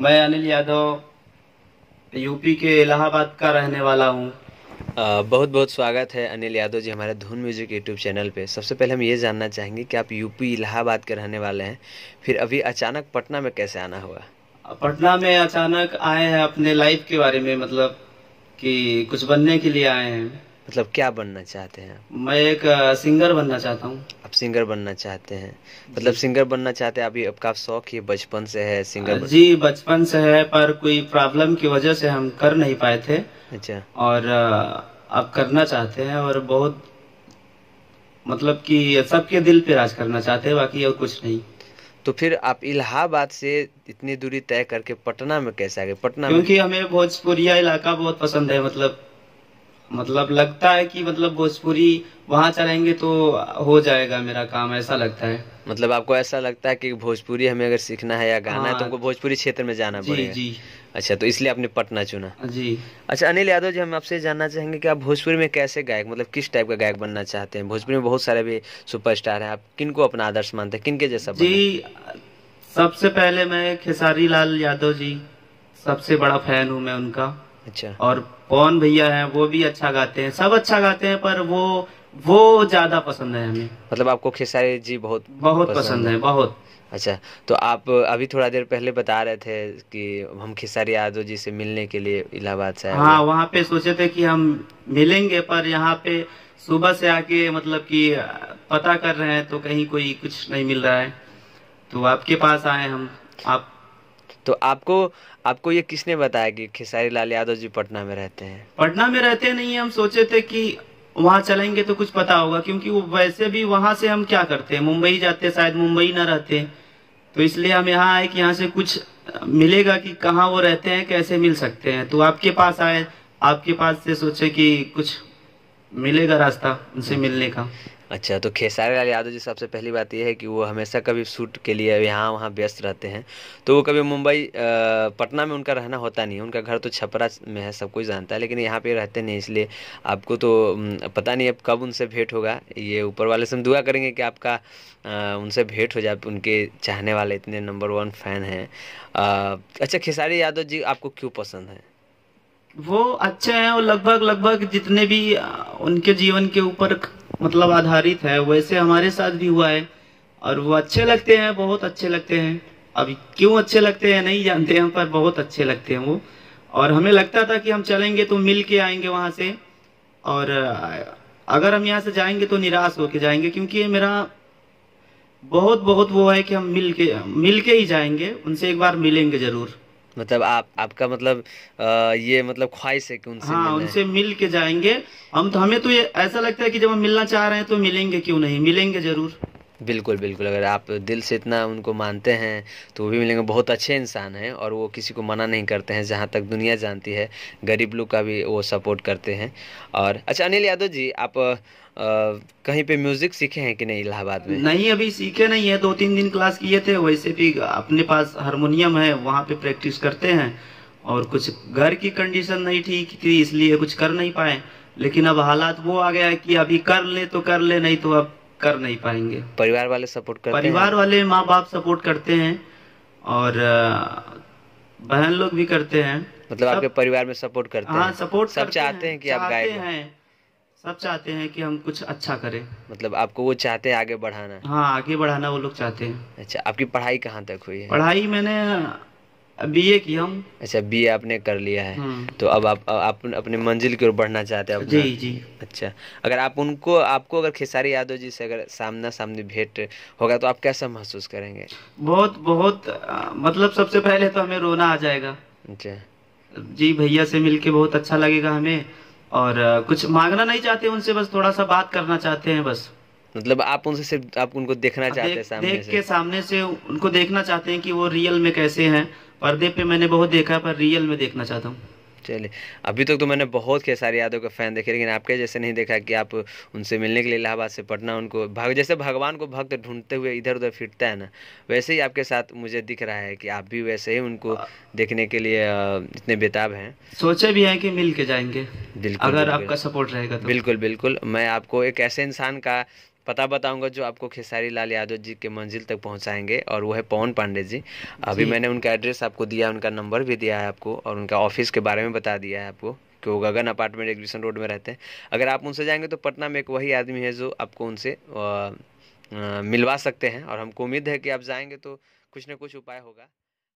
मैं अनिल यादव यूपी के इलाहाबाद का रहने वाला हूँ बहुत बहुत स्वागत है अनिल यादव जी हमारे धुन म्यूजिक यूट्यूब चैनल पे सबसे पहले हम ये जानना चाहेंगे कि आप यूपी इलाहाबाद के रहने वाले हैं फिर अभी अचानक पटना में कैसे आना हुआ पटना में अचानक आए हैं अपने लाइफ के बारे में मतलब कि कुछ बनने के लिए आए हैं मतलब क्या बनना चाहते हैं मैं एक सिंगर बनना चाहता हूँ आप सिंगर बनना चाहते हैं मतलब सिंगर बनना चाहते हैं अभी आपका शौक ही बचपन से है सिंगर जी बचपन से है पर कोई प्रॉब्लम की वजह से हम कर नहीं पाए थे अच्छा और आप करना चाहते हैं और बहुत मतलब कि सबके दिल पे राज करना चाहते हैं बाकी और कुछ नहीं तो फिर आप इलाहाबाद से इतनी दूरी तय करके पटना में कैसे आ गए पटना क्योंकि में... हमें भोजपुरिया इलाका बहुत पसंद है मतलब मतलब लगता है कि मतलब भोजपुरी वहाँ चलेंगे तो हो जाएगा मेरा काम ऐसा लगता है मतलब आपको ऐसा लगता है कि भोजपुरी हमें अगर सीखना है या गाना हाँ, है तो हाँ। हमको भोजपुरी क्षेत्र में जाना जी, पड़ेगा जी अच्छा तो इसलिए आपने पटना चुना जी अच्छा अनिल यादव जी हम आपसे जानना चाहेंगे कि आप भोजपुरी में कैसे गायक मतलब किस टाइप का गायक बनना चाहते हैं भोजपुरी में बहुत सारे भी सुपरस्टार हैं आप किन अपना आदर्श मानते हैं किन के जैसा जी सबसे पहले मैं खेसारी लाल यादव जी सबसे बड़ा फैन हूँ मैं उनका अच्छा और पवन भैया हैं वो भी अच्छा गाते हैं सब अच्छा गाते हैं पर वो वो ज्यादा पसंद है हमें मतलब आपको खेसारी जी बहुत बहुत पसंद, पसंद है बहुत अच्छा तो आप अभी थोड़ा देर पहले बता रहे थे कि हम खिसारी यादव जी से मिलने के लिए इलाहाबाद से हाँ वहाँ पे सोचे थे कि हम मिलेंगे पर यहाँ पे सुबह से आके मतलब कि पता कर रहे हैं तो कहीं कोई कुछ नहीं मिल रहा है तो आपके पास आए हम आप तो आपको आपको ये किसने बताया कि खेसारी लाल यादव जी पटना में रहते हैं पटना में रहते नहीं हम सोचे थे कि वहाँ चलेंगे तो कुछ पता होगा क्योंकि वो वैसे भी वहाँ से हम क्या करते हैं मुंबई जाते शायद मुंबई ना रहते तो इसलिए हम यहाँ आए कि यहाँ से कुछ मिलेगा कि कहाँ वो रहते हैं कैसे मिल सकते हैं तो आपके पास आए आपके पास से सोचे कि कुछ मिलेगा रास्ता उनसे मिलने का अच्छा तो खेसारी लाल यादव जी सबसे पहली बात यह है कि वो हमेशा कभी शूट के लिए यहाँ वहाँ व्यस्त रहते हैं तो वो कभी मुंबई पटना में उनका रहना होता नहीं उनका घर तो छपरा में है सब कुछ जानता है लेकिन यहाँ पे रहते नहीं इसलिए आपको तो पता नहीं अब कब उनसे भेंट होगा ये ऊपर वाले से हम दुआ करेंगे कि आपका उनसे भेंट हो जाए उनके चाहने वाले इतने नंबर वन फ़ैन हैं अच्छा खेसारी यादव जी आपको क्यों पसंद है वो अच्छे हैं और लगभग लगभग जितने भी उनके जीवन के ऊपर मतलब आधारित है वैसे हमारे साथ भी हुआ है और वो अच्छे लगते हैं बहुत अच्छे लगते हैं अब क्यों अच्छे लगते हैं नहीं जानते हैं पर बहुत अच्छे लगते हैं वो और हमें लगता था कि हम चलेंगे तो मिल के आएंगे वहाँ से और अगर हम यहाँ से जाएंगे तो निराश होके जाएंगे क्योंकि ये मेरा बहुत बहुत वो है कि हम मिल के मिल के ही जाएंगे उनसे एक बार मिलेंगे ज़रूर मतलब आप आपका मतलब आ, ये मतलब ख्वाहिश है कि उनसे हाँ उनसे मिल के जाएंगे हम तो हमें तो ये ऐसा लगता है कि जब हम मिलना चाह रहे हैं तो मिलेंगे क्यों नहीं मिलेंगे जरूर बिल्कुल बिल्कुल अगर आप दिल से इतना उनको मानते हैं तो वो भी मिलेंगे बहुत अच्छे इंसान हैं और वो किसी को मना नहीं करते हैं जहाँ तक दुनिया जानती है गरीब लोग का भी वो सपोर्ट करते हैं और अच्छा अनिल यादव जी आप आ, कहीं पे म्यूजिक सीखे हैं कि नहीं इलाहाबाद में नहीं अभी सीखे नहीं है दो तीन दिन क्लास किए थे वैसे भी अपने पास हारमोनियम है वहाँ पे प्रैक्टिस करते हैं और कुछ घर की कंडीशन नहीं ठीक थी इसलिए कुछ कर नहीं पाए लेकिन अब हालात वो आ गया कि अभी कर ले तो कर ले नहीं तो अब कर नहीं पाएंगे परिवार वाले सपोर्ट करते परिवार हैं। वाले माँ बाप सपोर्ट करते हैं और बहन लोग भी करते हैं मतलब सब, आपके परिवार में सपोर्ट करते हाँ, हैं सपोर्ट सब चाहते हैं कि आप गायब सब चाहते हैं कि हम कुछ अच्छा करें मतलब आपको वो चाहते हैं आगे बढ़ाना हाँ आगे बढ़ाना वो लोग चाहते हैं अच्छा आपकी पढ़ाई कहाँ तक हुई है पढ़ाई मैंने बीए की हम अच्छा बीए आपने कर लिया है हम्म। तो अब आप, आप अपने मंजिल की ओर बढ़ना चाहते हैं जी जी अच्छा अगर आप उनको आपको अगर खेसारी यादव जी से अगर सामना सामने भेंट होगा तो आप कैसा महसूस करेंगे बहुत बहुत मतलब सबसे पहले तो हमें रोना आ जाएगा अच्छा जी भैया से मिलके बहुत अच्छा लगेगा हमें और कुछ मांगना नहीं चाहते उनसे बस थोड़ा सा बात करना चाहते हैं बस मतलब आप उनसे सिर्फ आप उनको देखना चाहते हैं सामने देख के सामने से उनको देखना चाहते हैं कि वो रियल में कैसे हैं पर्दे पे मैंने बहुत देखा पर रियल में देखना चाहता हूँ चलिए अभी तक तो तो मैंने बहुत खेसारी यादव के फैन देखे लेकिन आपके जैसे नहीं देखा कि आप उनसे मिलने के लिए इलाहाबाद से पटना उनको भाग जैसे भगवान को भक्त ढूंढते हुए इधर उधर फिरता है ना वैसे ही आपके साथ मुझे दिख रहा है कि आप भी वैसे ही उनको देखने के लिए इतने बेताब हैं सोचे भी हैं कि मिल के जाएंगे बिल्कुल अगर आपका सपोर्ट रहेगा तो बिल्कुल बिल्कुल मैं आपको एक ऐसे इंसान का पता बताऊंगा जो आपको खेसारी लाल यादव जी के मंजिल तक पहुंचाएंगे और वो है पवन पांडे जी अभी मैंने उनका एड्रेस आपको दिया उनका नंबर भी दिया है आपको और उनका ऑफिस के बारे में बता दिया है आपको कि वो गगन अपार्टमेंट एग्जिबिशन रोड में रहते हैं अगर आप उनसे जाएंगे तो पटना में एक वही आदमी है जो आपको उनसे आ, आ, मिलवा सकते हैं और हमको उम्मीद है कि आप जाएंगे तो कुछ ना कुछ उपाय होगा